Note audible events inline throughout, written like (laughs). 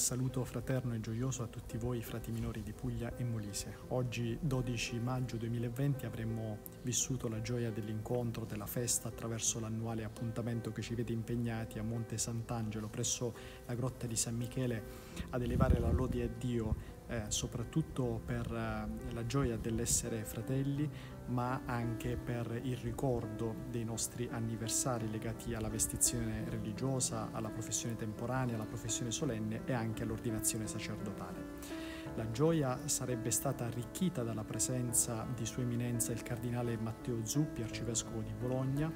saluto fraterno e gioioso a tutti voi frati minori di Puglia e Molise. Oggi 12 maggio 2020 avremmo vissuto la gioia dell'incontro, della festa attraverso l'annuale appuntamento che ci vede impegnati a Monte Sant'Angelo presso la grotta di San Michele ad elevare la lode a Dio eh, soprattutto per eh, la gioia dell'essere fratelli, ma anche per il ricordo dei nostri anniversari legati alla vestizione religiosa, alla professione temporanea, alla professione solenne e anche all'ordinazione sacerdotale. La gioia sarebbe stata arricchita dalla presenza di Sua Eminenza il Cardinale Matteo Zuppi, arcivescovo di Bologna,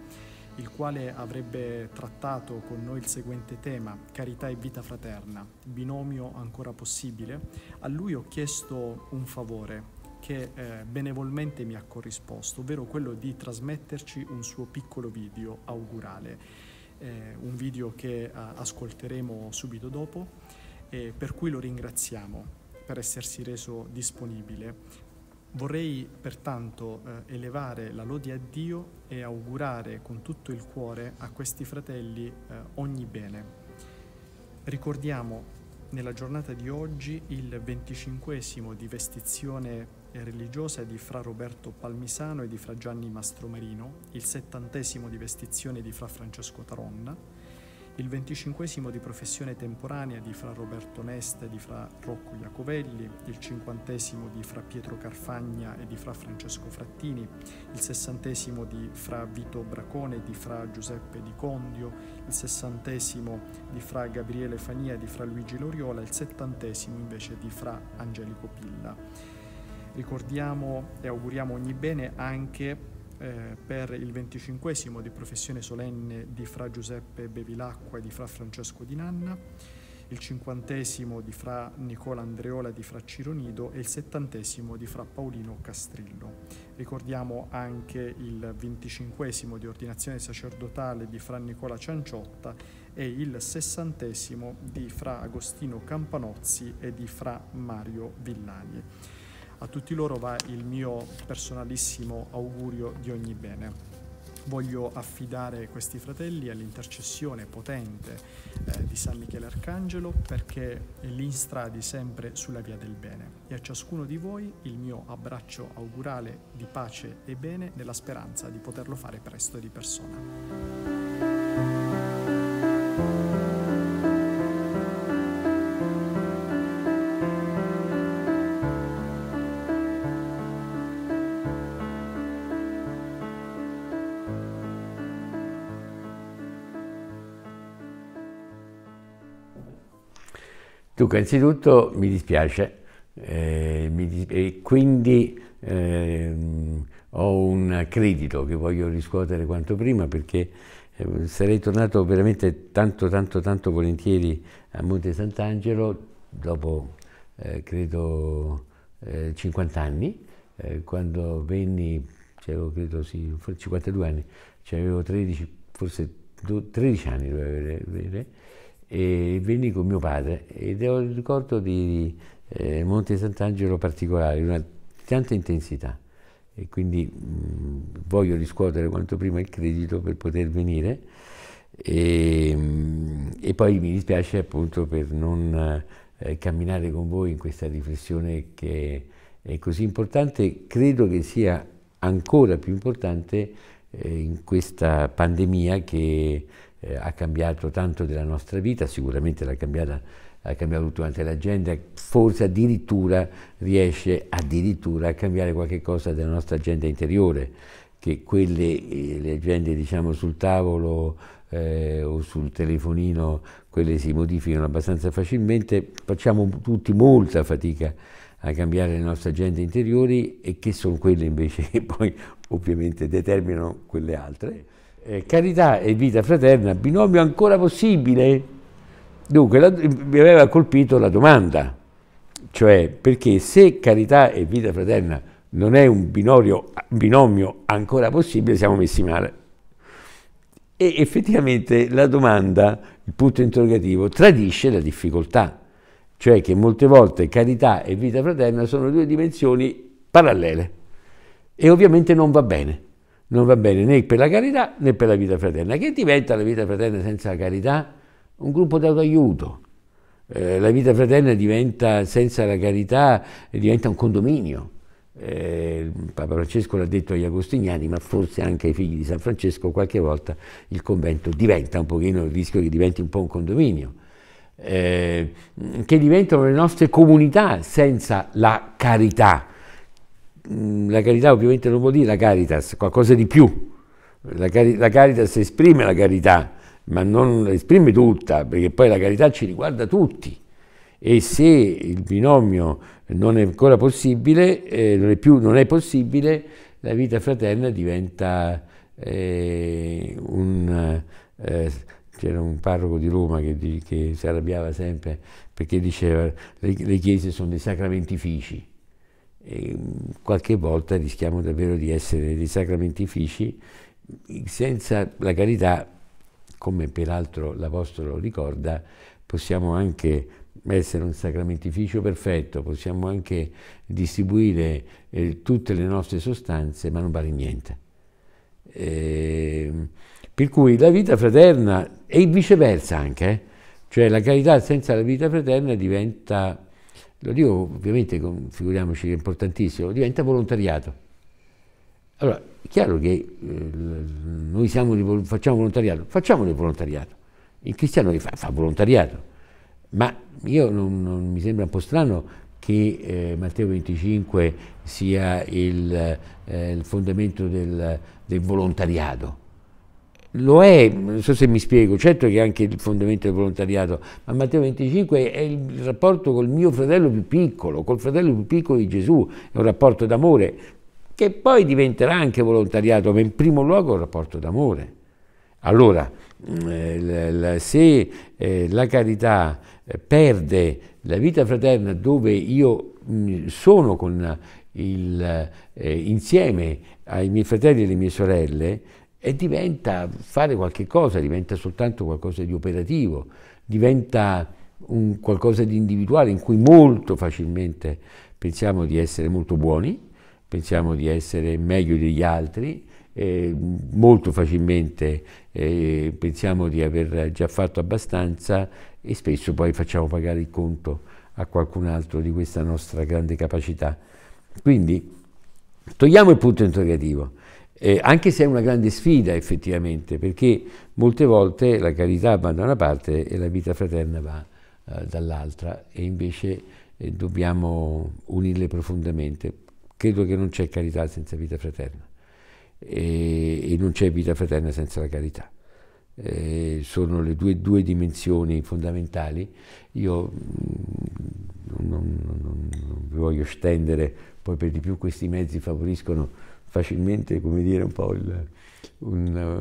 il quale avrebbe trattato con noi il seguente tema, carità e vita fraterna, binomio ancora possibile, a lui ho chiesto un favore, che eh, benevolmente mi ha corrisposto, ovvero quello di trasmetterci un suo piccolo video augurale, eh, un video che eh, ascolteremo subito dopo e per cui lo ringraziamo per essersi reso disponibile. Vorrei pertanto eh, elevare la lode a Dio e augurare con tutto il cuore a questi fratelli eh, ogni bene. Ricordiamo nella giornata di oggi il venticinquesimo di vestizione religiosa di Fra Roberto Palmisano e di Fra Gianni Mastromarino, il settantesimo di vestizione di Fra Francesco Taronna, il venticinquesimo di professione temporanea di Fra Roberto Neste e di Fra Rocco Iacovelli, il cinquantesimo di Fra Pietro Carfagna e di Fra Francesco Frattini, il sessantesimo di Fra Vito Bracone e di Fra Giuseppe Di Condio, il sessantesimo di Fra Gabriele Fania e di Fra Luigi Loriola, il settantesimo invece di Fra Angelico Pilla. Ricordiamo e auguriamo ogni bene anche eh, per il venticinquesimo di professione solenne di Fra Giuseppe Bevilacqua e di Fra Francesco di Nanna, il cinquantesimo di Fra Nicola Andreola e di Fra Cironido e il settantesimo di Fra Paolino Castrillo. Ricordiamo anche il venticinquesimo di ordinazione sacerdotale di Fra Nicola Cianciotta e il sessantesimo di Fra Agostino Campanozzi e di Fra Mario Villani. A tutti loro va il mio personalissimo augurio di ogni bene. Voglio affidare questi fratelli all'intercessione potente eh, di San Michele Arcangelo perché li instradi sempre sulla via del bene. E a ciascuno di voi il mio abbraccio augurale di pace e bene nella speranza di poterlo fare presto di persona. Dunque, innanzitutto mi dispiace, eh, mi, e quindi eh, ho un credito che voglio riscuotere quanto prima perché eh, sarei tornato veramente tanto tanto tanto volentieri a Monte Sant'Angelo dopo eh, credo 50 eh, anni, eh, quando venni, avevo credo sì, 52 anni, avevo 13, forse 12, 13 anni dovevo avere e venni con mio padre ed ho il ricordo di eh, Monte Sant'Angelo particolare, una, di tanta intensità e quindi mh, mm, voglio riscuotere quanto prima il credito per poter venire e, mh, mm, e poi mi dispiace appunto per non eh, camminare con voi in questa riflessione che è così importante, credo che sia ancora più importante eh, in questa pandemia che eh, ha cambiato tanto della nostra vita, sicuramente l'ha cambiata ha cambiato tutto quanto l'agenda, forse addirittura riesce addirittura a cambiare qualche cosa della nostra agenda interiore, che quelle, eh, le agende diciamo sul tavolo eh, o sul telefonino, quelle si modificano abbastanza facilmente, facciamo tutti molta fatica a cambiare le nostre agende interiori e che sono quelle invece (laughs) che poi ovviamente determinano quelle altre eh, carità e vita fraterna, binomio ancora possibile? Dunque, la, mi aveva colpito la domanda, cioè perché se carità e vita fraterna non è un binorio, binomio ancora possibile, siamo messi male. E effettivamente la domanda, il punto interrogativo, tradisce la difficoltà, cioè che molte volte carità e vita fraterna sono due dimensioni parallele e ovviamente non va bene non va bene né per la carità né per la vita fraterna. Che diventa la vita fraterna senza la carità? Un gruppo d'autoaiuto. Eh, la vita fraterna diventa, senza la carità, diventa un condominio. Eh, Papa Francesco l'ha detto agli agostiniani, ma forse anche ai figli di San Francesco, qualche volta il convento diventa un pochino, il rischio che diventi un po' un condominio. Eh, che diventano le nostre comunità senza la carità Mm, la carità ovviamente non vuol dire la caritas, qualcosa di più. La, cari la caritas esprime la carità, ma non esprime tutta, perché poi la carità ci riguarda tutti. E se il binomio non è ancora possibile, eh, non, è più, non, è possibile, la vita fraterna diventa eh, un... Eh, c'era un parroco di Roma che, che si arrabbiava sempre perché diceva le, le chiese sono dei sacramentifici e mm, qualche volta rischiamo davvero di essere dei sacramentifici senza la carità, come peraltro l'Apostolo ricorda, possiamo anche essere un sacramentificio perfetto, possiamo anche distribuire eh, tutte le nostre sostanze, ma non vale niente. Eh, per cui la vita fraterna e viceversa anche, eh? cioè la carità senza la vita fraterna diventa lo dico ovviamente, figuriamoci che è importantissimo, diventa volontariato. Allora, è chiaro che eh, noi siamo, facciamo volontariato, facciamo del volontariato. Il cristiano fa, fa volontariato, ma io non, non, mi sembra un po' strano che eh, Matteo 25 sia il, eh, il fondamento del, del volontariato lo è, non so se mi spiego, certo che è anche il fondamento del volontariato, ma Matteo 25 è il rapporto col mio fratello più piccolo, col fratello più piccolo di Gesù, è un rapporto d'amore, che poi diventerà anche volontariato, ma in primo luogo è un rapporto d'amore. Allora, mm, eh, se eh, la carità eh, perde la vita fraterna dove io mm, sono con il, insieme ai miei fratelli e alle mie sorelle, e diventa fare qualche cosa, diventa soltanto qualcosa di operativo, diventa un qualcosa di individuale in cui molto facilmente pensiamo di essere molto buoni, pensiamo di essere meglio degli altri, eh, molto facilmente eh, pensiamo di aver già fatto abbastanza e spesso poi facciamo pagare il conto a qualcun altro di questa nostra grande capacità. Quindi togliamo il punto interrogativo eh, anche se è una grande sfida effettivamente, perché molte volte la carità va da una parte e la vita fraterna va eh, dall'altra e invece eh, dobbiamo unirle profondamente. Credo che non c'è carità senza vita fraterna e, e non c'è vita fraterna senza la carità. Eh, sono le due, due, dimensioni fondamentali. Io mm, non, non, non, non vi voglio stendere, poi per di più questi mezzi favoriscono facilmente, come dire, un po' il, un,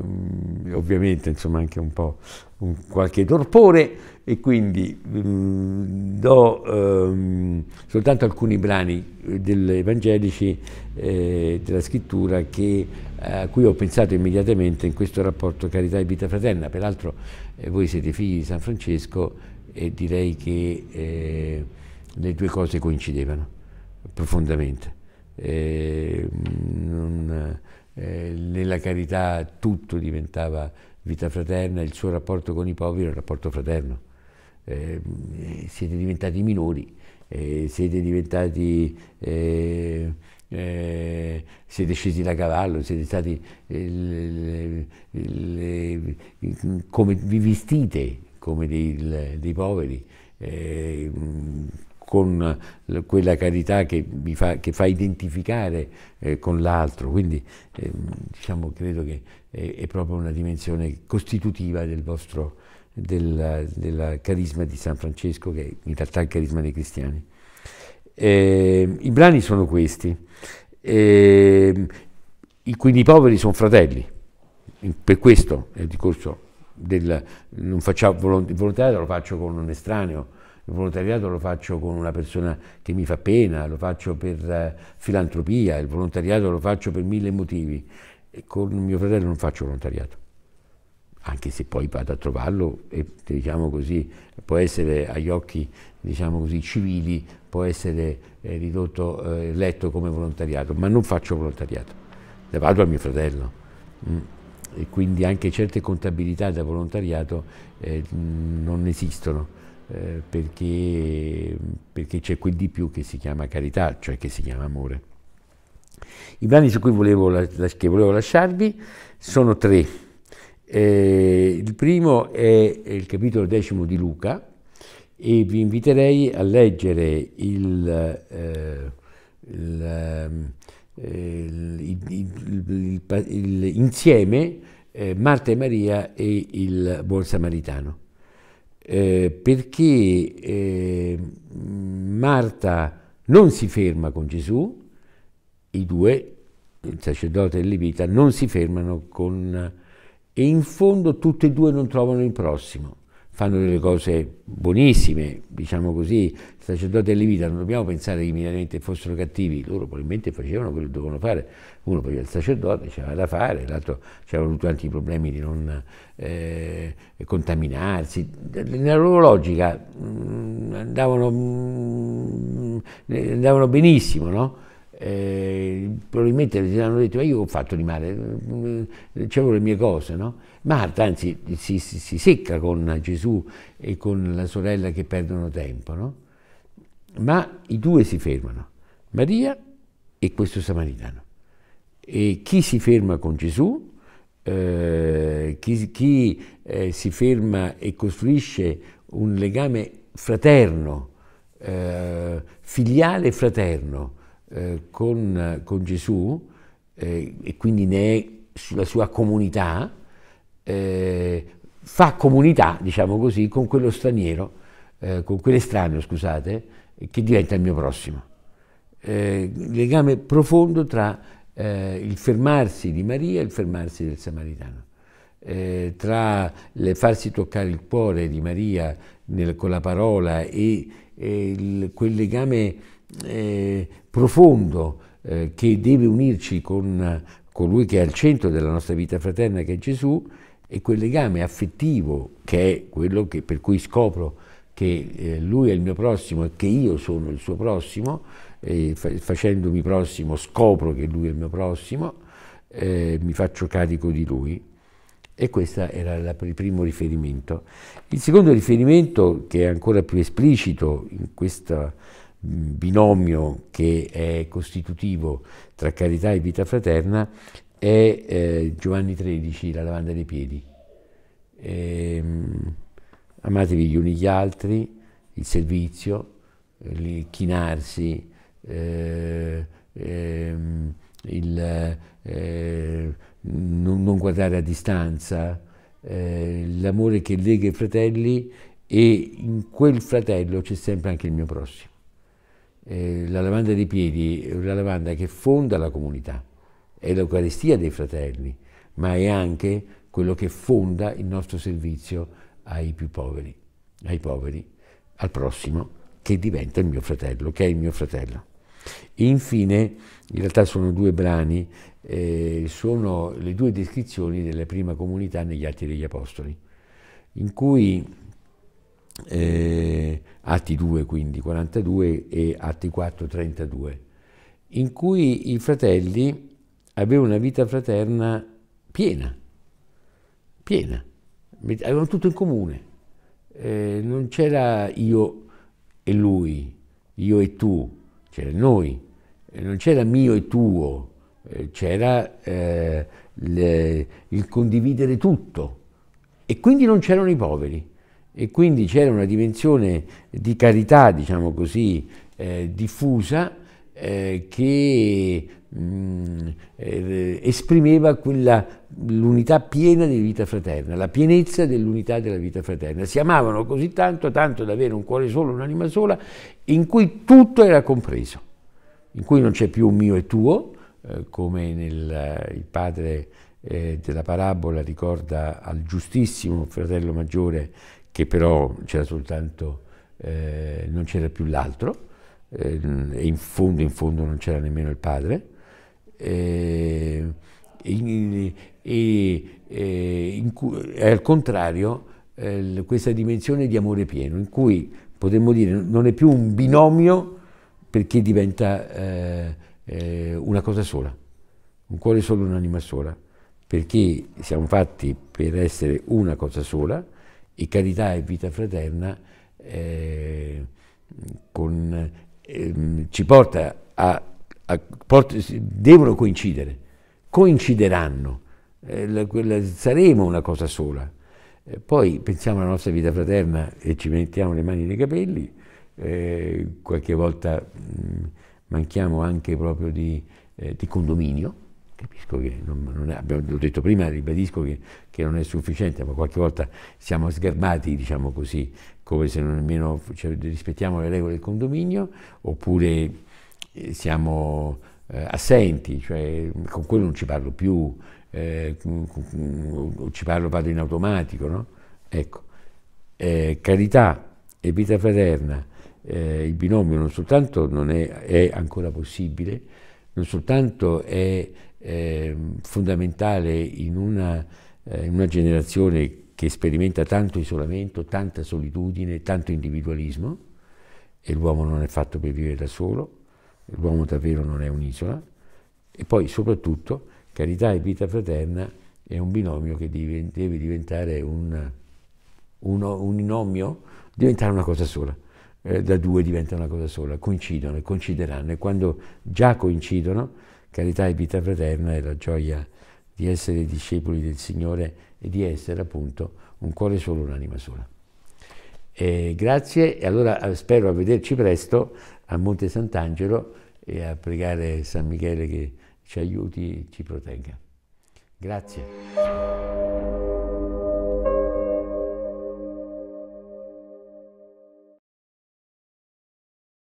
um, ovviamente insomma anche un po' un, qualche torpore e quindi um, do um, soltanto alcuni brani eh, degli evangelici eh, della scrittura che, eh, a cui ho pensato immediatamente in questo rapporto carità e vita fraterna. Peraltro eh, voi siete figli di San Francesco e direi che eh, le due cose coincidevano profondamente eh, non, eh, nella carità tutto diventava vita fraterna, il suo rapporto con i poveri era un rapporto fraterno. Ehm, eh, siete diventati minori, eh, siete diventati eh, eh, siete scesi da cavallo, siete stati eh, le, le, come vi vestite come dei, dei poveri, eh, con eh, quella carità che, fa, che fa, identificare eh, con l'altro. Quindi eh, diciamo, credo che è, è, proprio una dimensione costitutiva del vostro del, del carisma di San Francesco, che in realtà è il carisma dei cristiani. Eh, I brani sono questi. Ehm, I, quindi i poveri sono fratelli, per questo è il discorso del non facciamo volontario, lo faccio con un estraneo il volontariato lo faccio con una persona che mi fa pena, lo faccio per eh, filantropia, il volontariato lo faccio per mille motivi. E con mio fratello non faccio volontariato, anche se poi vado a trovarlo e diciamo così, può essere agli occhi diciamo così, civili, può essere eh, ridotto, eh, letto come volontariato, ma non faccio volontariato, le vado a mio fratello. Mm e quindi anche certe contabilità da volontariato eh, non esistono perché, perché c'è quel di più che si chiama carità, cioè che si chiama amore. I brani su cui volevo, che volevo lasciarvi sono tre. Eh, il primo è il capitolo decimo di Luca e vi inviterei a leggere il, eh, il, il, il insieme eh, Marta e Maria e il Buon Samaritano. Eh, perché eh, Marta non si ferma con Gesù, i due, il sacerdote e il levita, non si fermano con... e in fondo tutti e due non trovano il prossimo fanno delle cose buonissime, diciamo così, il sacerdote e levita non dobbiamo pensare che immediatamente fossero cattivi, loro probabilmente facevano quello che dovevano fare, uno faceva il sacerdote, c'era da fare, l'altro c'era avuto anche i problemi di non eh, contaminarsi, nella loro logica mm, andavano, mm, andavano, benissimo, no? eh, probabilmente si hanno detto ma io ho fatto di male, mm, c'erano le mie cose, no? Marta, anzi, si, si, si, secca con Gesù e con la sorella che perdono tempo, no? Ma i due si fermano, Maria e questo samaritano. E chi si ferma con Gesù, eh, chi, chi eh, si ferma e costruisce un legame fraterno, eh, filiale fraterno eh, con, con, Gesù, eh, e quindi ne è sulla sua comunità, eh, fa comunità, diciamo così, con quello straniero, eh, con quell'estraneo, scusate, che diventa il mio prossimo. Eh, legame profondo tra eh, il fermarsi di Maria e il fermarsi del Samaritano. Eh, tra il farsi toccare il cuore di Maria nel, con la parola e, e il, quel legame eh, profondo eh, che deve unirci con colui che è al centro della nostra vita fraterna, che è Gesù, e quel legame affettivo che è quello che, per cui scopro che eh, lui è il mio prossimo e che io sono il suo prossimo, eh, fa facendomi prossimo scopro che lui è il mio prossimo, eh, mi faccio carico di lui. E questo era la, il primo riferimento. Il secondo riferimento, che è ancora più esplicito in questo mm, binomio che è costitutivo tra carità e vita fraterna, è eh, Giovanni XIII, la lavanda dei piedi. E, ehm, amatevi gli uni gli altri, il servizio, il chinarsi, eh, ehm, eh, il, non, non, guardare a distanza, eh, l'amore che lega i fratelli e in quel fratello c'è sempre anche il mio prossimo. Eh, la lavanda dei piedi è una lavanda che fonda la comunità è l'Eucaristia dei fratelli, ma è anche quello che fonda il nostro servizio ai più poveri, ai poveri, al prossimo che diventa il mio fratello, che è il mio fratello. E Infine, in realtà sono due brani, eh, sono le due descrizioni della prima comunità negli Atti degli Apostoli, in cui eh, Atti 2, quindi 42 e Atti 4, 32, in cui i fratelli aveva una vita fraterna piena, piena, avevano tutto in comune, eh, non c'era io e lui, io e tu, c'era noi, eh, non c'era mio e tuo, eh, c'era eh, le, il condividere tutto e quindi non c'erano i poveri e quindi c'era una dimensione di carità, diciamo così, eh, diffusa che mh, mm, esprimeva quella, l'unità piena di vita fraterna, la pienezza dell'unità della vita fraterna. Si amavano così tanto, tanto da avere un cuore solo, un'anima sola, in cui tutto era compreso, in cui non c'è più un mio e tuo, eh, come nel, eh, il padre eh, della parabola ricorda al giustissimo fratello maggiore che però c'era soltanto, eh, non c'era più l'altro, eh, e in fondo, in fondo non c'era nemmeno il padre e, eh, in, e, eh, in cui, al contrario eh, questa dimensione di amore pieno, in cui potremmo dire non è più un binomio perché diventa eh, eh, una cosa sola, un cuore solo, un'anima sola, perché siamo fatti per essere una cosa sola e carità e vita fraterna eh, con, ehm, ci porta a devono coincidere, coincideranno, eh, saremo una cosa sola. Eh, poi pensiamo alla nostra vita fraterna e ci mettiamo le mani nei capelli, eh, qualche volta mh, mm, manchiamo anche proprio di, eh, di condominio, capisco che non, non è, abbiamo, l'ho detto prima, ribadisco che, che, non è sufficiente, ma qualche volta siamo sgarbati, diciamo così, come se non nemmeno cioè, rispettiamo le regole del condominio, oppure eh, siamo eh, assenti, cioè con quello non ci parlo più, eh, ci parlo, vado in automatico, no? Ecco, eh, carità e vita fraterna, eh, il binomio non soltanto non è, è, ancora possibile, non soltanto è ehm, fondamentale in una, eh, in una generazione che sperimenta tanto isolamento, tanta solitudine, tanto individualismo, e l'uomo non è fatto per vivere da solo, l'uomo davvero non è un'isola, e poi soprattutto carità e vita fraterna è un binomio che deve, diventare un, uno, un binomio, diventare una cosa sola. Eh, da due diventa una cosa sola, coincidono e coincideranno e quando già coincidono, carità e vita fraterna è la gioia di essere discepoli del Signore e di essere appunto un cuore solo, un'anima sola. Eh, grazie e allora eh, spero a vederci presto a Monte Sant'Angelo e a pregare San Michele che ci aiuti e ci protegga. Grazie.